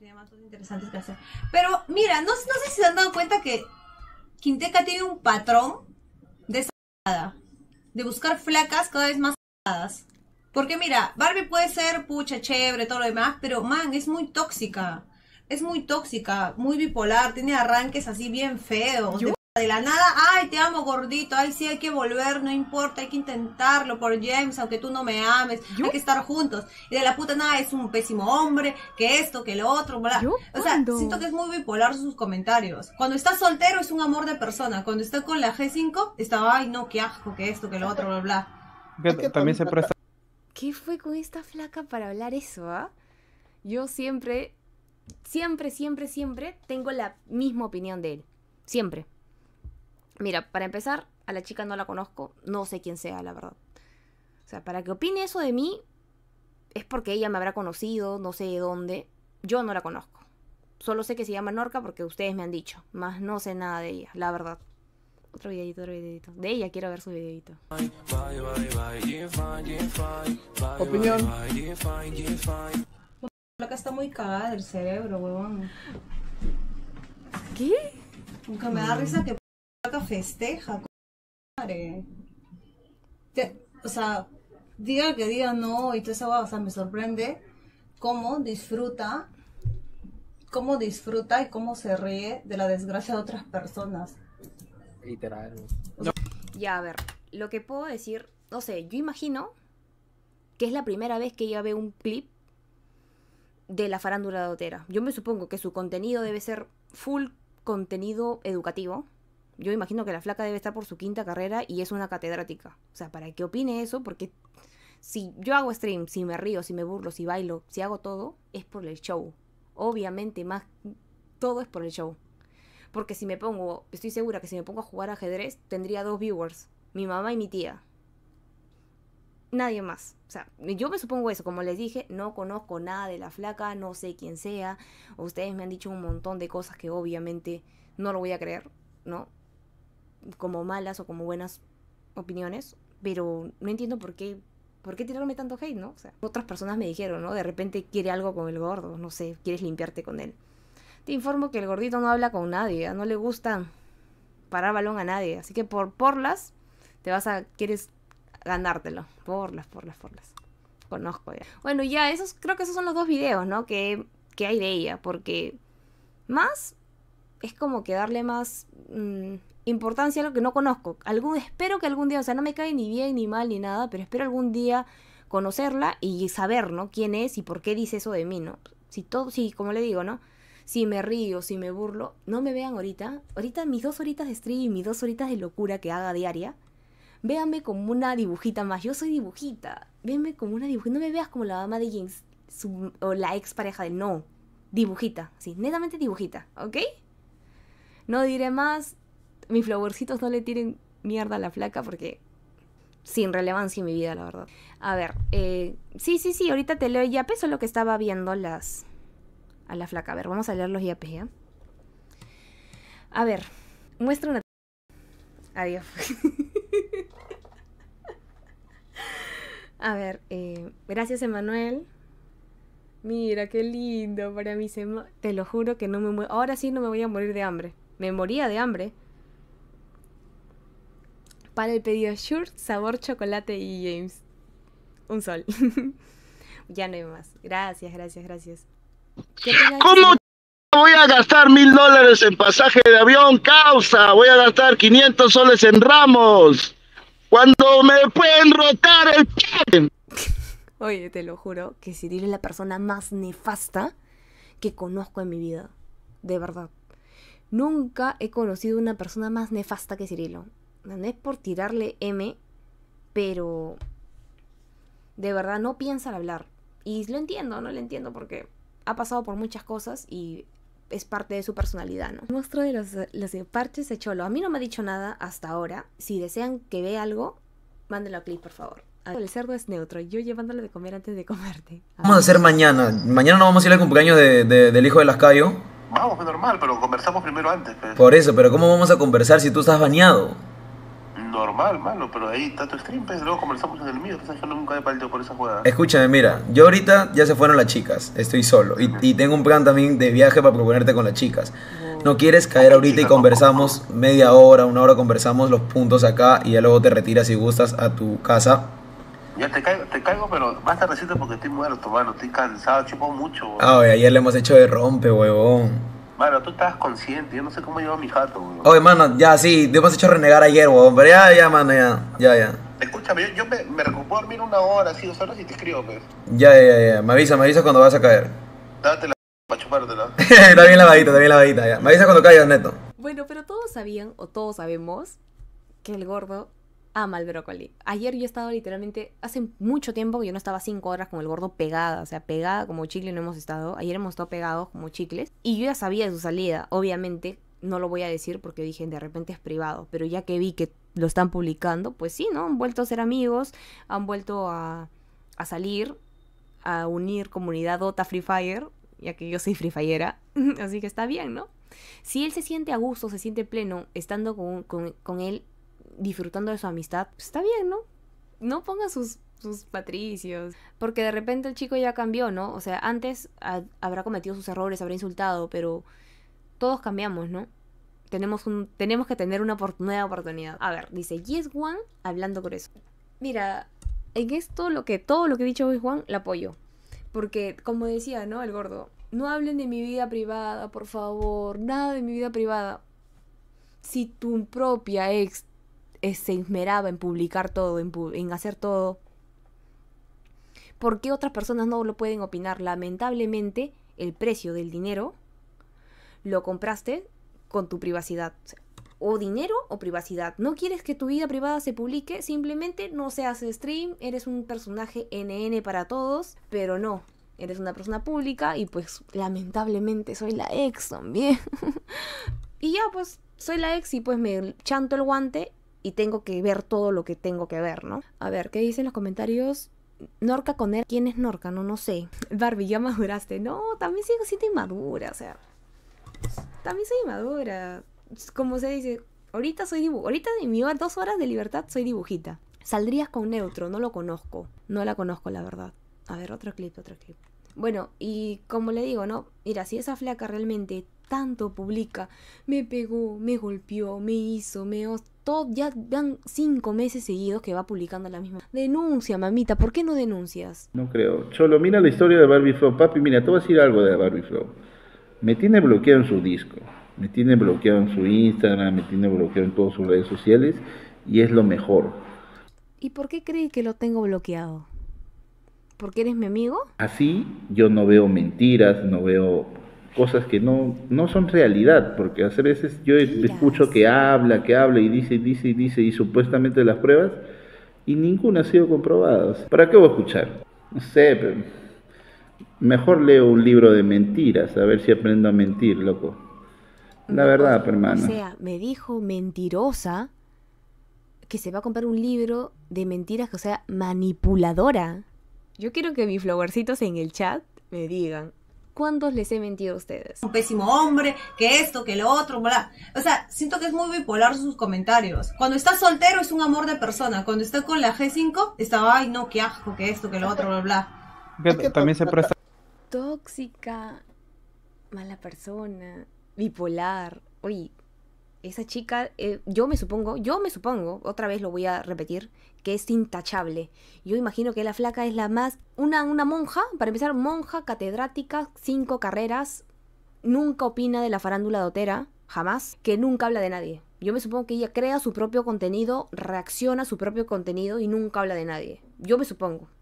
tiene más cosas interesantes que hacer. Pero mira, no, no sé si se han dado cuenta que Quinteca tiene un patrón de esa de buscar flacas cada vez más Porque mira, Barbie puede ser pucha, chévere, todo lo demás, pero man, es muy tóxica. Es muy tóxica, muy bipolar, tiene arranques así bien feos de la nada, ay, te amo gordito, ay, sí, hay que volver, no importa, hay que intentarlo por James, aunque tú no me ames, hay que estar juntos. Y de la puta nada, es un pésimo hombre, que esto, que lo otro, bla. O sea, siento que es muy bipolar sus comentarios. Cuando está soltero es un amor de persona, cuando está con la G5, está, ay, no, qué asco, que esto, que lo otro, bla, bla. también se presta... ¿Qué fue con esta flaca para hablar eso, ah? Yo siempre, siempre, siempre, siempre tengo la misma opinión de él. Siempre. Mira, para empezar, a la chica no la conozco, no sé quién sea, la verdad. O sea, para que opine eso de mí, es porque ella me habrá conocido, no sé de dónde. Yo no la conozco. Solo sé que se llama Norca porque ustedes me han dicho. Más no sé nada de ella, la verdad. Otro videito, otro videito. De ella quiero ver su videito. Opinión. Acá está muy cagada del cerebro, huevón. ¿Qué? Nunca me da risa que festeja, O sea, diga que diga no y todo eso, o me sorprende cómo disfruta, cómo disfruta y cómo se ríe de la desgracia de otras personas. Literal. Ya, a ver, lo que puedo decir, no sé, yo imagino que es la primera vez que ella ve un clip de la farándula de dotera. Yo me supongo que su contenido debe ser full contenido educativo yo imagino que la flaca debe estar por su quinta carrera y es una catedrática. O sea, para que opine eso, porque si yo hago stream, si me río, si me burlo, si bailo, si hago todo, es por el show. Obviamente, más todo es por el show. Porque si me pongo, estoy segura que si me pongo a jugar ajedrez, tendría dos viewers, mi mamá y mi tía. Nadie más. O sea, yo me supongo eso. Como les dije, no conozco nada de la flaca, no sé quién sea. Ustedes me han dicho un montón de cosas que obviamente no lo voy a creer, ¿no? como malas o como buenas opiniones, pero no entiendo por qué, por qué tirarme tanto hate, ¿no? O sea, otras personas me dijeron, ¿no? De repente quiere algo con el gordo, no sé, quieres limpiarte con él. Te informo que el gordito no habla con nadie, no le gusta parar balón a nadie, así que por porlas te vas a quieres ganártelo, porlas, porlas, porlas. Conozco ya. Bueno, ya esos creo que esos son los dos videos, ¿no? Que que hay de ella, porque más es como que darle más mm, importancia a lo que no conozco. Algún, espero que algún día, o sea, no me cae ni bien ni mal ni nada, pero espero algún día conocerla y saber, ¿no? Quién es y por qué dice eso de mí, ¿no? Si todo, sí, como le digo, ¿no? Si me río, si me burlo, no me vean ahorita. Ahorita mis dos horitas de stream, y mis dos horitas de locura que haga diaria, véanme como una dibujita más. Yo soy dibujita. Véanme como una dibujita. No me veas como la dama de James o la ex pareja de no. Dibujita, sí, netamente dibujita, ¿ok? No diré más, mis flowercitos no le tiren mierda a la flaca porque sin relevancia en mi vida, la verdad. A ver, eh, sí, sí, sí, ahorita te leo IAP. solo que estaba viendo las... a la flaca. A ver, vamos a leer los IAP, pues, ¿ya? A ver, muestra una... Adiós. a ver, eh, gracias Emanuel. Mira, qué lindo para mí. Se... Te lo juro que no me muero. Ahora sí no me voy a morir de hambre. Me moría de hambre. Para el pedido short sabor chocolate y James. Un sol. ya no hay más. Gracias, gracias, gracias. ¿Cómo voy a gastar mil dólares en pasaje de avión? Causa, voy a gastar 500 soles en ramos. Cuando me pueden rotar el... pie. Oye, te lo juro que si es la persona más nefasta que conozco en mi vida. De verdad. Nunca he conocido una persona más nefasta que Cirilo. No es por tirarle M, pero de verdad no piensa hablar. Y lo entiendo, no lo entiendo porque ha pasado por muchas cosas y es parte de su personalidad, ¿no? Muestro de los, parches de Cholo. A mí no me ha dicho nada hasta ahora. Si desean que vea algo, mándenlo a clip, por favor. El cerdo es neutro, yo llevándolo de comer antes de comerte. vamos a hacer mañana. Mañana no vamos a ir al cumpleaños del hijo de Cayo. Vamos, es normal, pero conversamos primero antes. Pues. Por eso, pero ¿cómo vamos a conversar si tú estás bañado? Normal, malo, pero ahí está tu stream, pues, luego conversamos en el mío. entonces pues, yo nunca he partido por esa jugada. Escúchame, mira, yo ahorita ya se fueron las chicas, estoy solo. Y, y tengo un plan también de viaje para proponerte con las chicas. ¿No quieres caer ahorita y conversamos media hora, una hora, conversamos los puntos acá y ya luego te retiras si gustas a tu casa? Ya te caigo, te caigo, pero basta recito porque estoy muerto, mano. Estoy cansado, chupo mucho. Weón. Ah, oye, ayer le hemos hecho de rompe, huevón. Mano, tú estabas consciente, yo no sé cómo llevo mi jato, weón. Oye, mano, ya, sí, te hemos hecho renegar ayer, huevón. Pero ya, ya, mano, ya, ya, ya. Escúchame, yo, yo me, me recupero dormir una hora, así, dos horas y te escribo, pues. Ya, ya, ya, me avisa, me avisa cuando vas a caer. Dátela, para chupártela. está bien lavadita, está bien lavadita, ya. Me avisa cuando caigas, neto. Bueno, pero todos sabían, o todos sabemos, que el gordo ama el brócoli. Ayer yo he estado literalmente, hace mucho tiempo que yo no estaba cinco horas con el gordo pegada, o sea, pegada como chicle no hemos estado. Ayer hemos estado pegados como chicles. Y yo ya sabía de su salida, obviamente. No lo voy a decir porque dije, de repente es privado, pero ya que vi que lo están publicando, pues sí, ¿no? Han vuelto a ser amigos, han vuelto a, salir, a unir comunidad Dota Free Fire, ya que yo soy Free Fireera, así que está bien, ¿no? Si él se siente a gusto, se siente pleno estando con, con él disfrutando de su amistad, pues, está bien, ¿no? No ponga sus, patricios. Porque de repente el chico ya cambió, ¿no? O sea, antes habrá cometido sus errores, habrá insultado, pero todos cambiamos, ¿no? Tenemos, un, tenemos que tener una nueva oportunidad. A ver, dice Yes Juan hablando con eso. Mira, en esto lo que todo lo que he dicho hoy Juan la apoyo. Porque, como decía, ¿no? El gordo, no hablen de mi vida privada, por favor, nada de mi vida privada. Si tu propia ex se esmeraba en publicar todo, en, en hacer todo. ¿Por qué otras personas no lo pueden opinar? Lamentablemente, el precio del dinero lo compraste con tu privacidad. O dinero o privacidad. No quieres que tu vida privada se publique, simplemente no seas stream, eres un personaje NN para todos, pero no, eres una persona pública y pues lamentablemente soy la ex también. y ya pues soy la ex y pues me chanto el guante y tengo que ver todo lo que tengo que ver, ¿no? A ver, ¿qué dicen los comentarios? Norca con él. E, ¿Quién es Norca? No, no sé. Barbie, ya maduraste. No, también sigo siendo inmadura, o sea. También soy inmadura. Como se dice, ahorita soy dibujo. Ahorita en mi dos horas de libertad soy dibujita. Saldrías con neutro, no lo conozco. No la conozco, la verdad. A ver, otro clip, otro clip. Bueno, y como le digo, ¿no? Mira, si esa flaca realmente tanto publica, me pegó, me golpeó, me hizo, me ya van cinco meses seguidos que va publicando la misma. Denuncia, mamita, ¿por qué no denuncias? No creo. Cholo, mira la historia de Barbie Flow. Papi, mira, te voy a decir algo de Barbie Flow. Me tiene bloqueado en su disco, me tiene bloqueado en su Instagram, me tiene bloqueado en todas sus redes sociales y es lo mejor. ¿Y por qué cree que lo tengo bloqueado? ¿Porque eres mi amigo? Así yo no veo mentiras, no veo cosas que no, son realidad, porque a veces yo escucho que habla, que habla y dice, dice, y dice, y supuestamente las pruebas, y ninguna ha sido comprobada. ¿Para qué voy a escuchar? No sé, pero mejor leo un libro de mentiras, a ver si aprendo a mentir, loco. La verdad, hermano. O sea, me dijo mentirosa que se va a comprar un libro de mentiras, o sea, manipuladora. Yo quiero que mis flowercitos en el chat me digan, cuántos les he mentido a ustedes. Un pésimo hombre, que esto, que lo otro, bla. O sea, siento que es muy bipolar sus comentarios. Cuando está soltero es un amor de persona. Cuando está con la G5, está, ay, no, qué asco, que esto, que lo otro, bla, bla. también se presta. Tóxica, mala persona, bipolar. Oye, esa chica, eh, yo me supongo, yo me supongo, otra vez lo voy a repetir, que es intachable. Yo imagino que la flaca es la más, una, una monja, para empezar, monja, catedrática, cinco carreras, nunca opina de la farándula dotera, jamás, que nunca habla de nadie. Yo me supongo que ella crea su propio contenido, reacciona a su propio contenido y nunca habla de nadie. Yo me supongo.